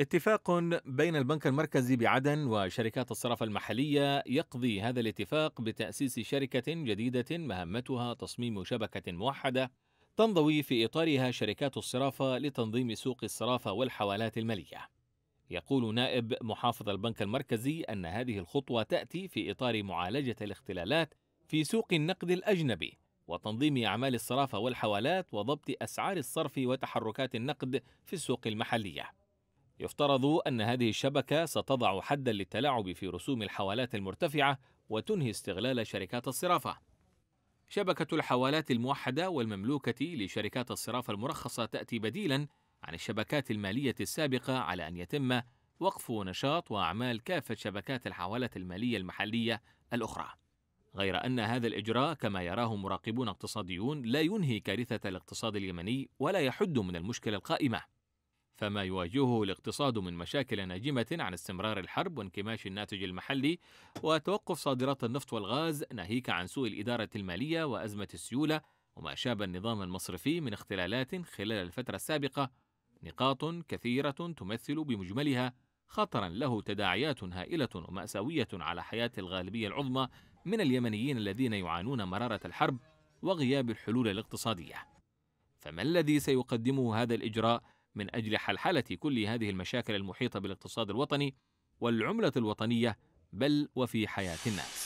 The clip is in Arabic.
اتفاق بين البنك المركزي بعدن وشركات الصرف المحلية يقضي هذا الاتفاق بتأسيس شركة جديدة مهمتها تصميم شبكة موحدة تنضوي في إطارها شركات الصرافة لتنظيم سوق الصرافة والحوالات المالية. يقول نائب محافظ البنك المركزي أن هذه الخطوة تأتي في إطار معالجة الاختلالات في سوق النقد الأجنبي وتنظيم أعمال الصرافة والحوالات وضبط أسعار الصرف وتحركات النقد في السوق المحلية. يفترض أن هذه الشبكة ستضع حدا للتلاعب في رسوم الحوالات المرتفعة وتنهي استغلال شركات الصرافة. شبكة الحوالات الموحدة والمملوكة لشركات الصرافة المرخصة تأتي بديلاً عن الشبكات المالية السابقة على أن يتم وقف نشاط وأعمال كافة شبكات الحوالات المالية المحلية الأخرى. غير أن هذا الإجراء كما يراه مراقبون اقتصاديون لا ينهي كارثة الاقتصاد اليمني ولا يحد من المشكلة القائمة. فما يواجهه الاقتصاد من مشاكل ناجمة عن استمرار الحرب وانكماش الناتج المحلي وتوقف صادرات النفط والغاز ناهيك عن سوء الإدارة المالية وأزمة السيولة وما شاب النظام المصرفي من اختلالات خلال الفترة السابقة نقاط كثيرة تمثل بمجملها خطرا له تداعيات هائلة ومأساوية على حياة الغالبية العظمى من اليمنيين الذين يعانون مرارة الحرب وغياب الحلول الاقتصادية. فما الذي سيقدمه هذا الإجراء من أجل حلحلة كل هذه المشاكل المحيطة بالاقتصاد الوطني والعملة الوطنية بل وفي حياة الناس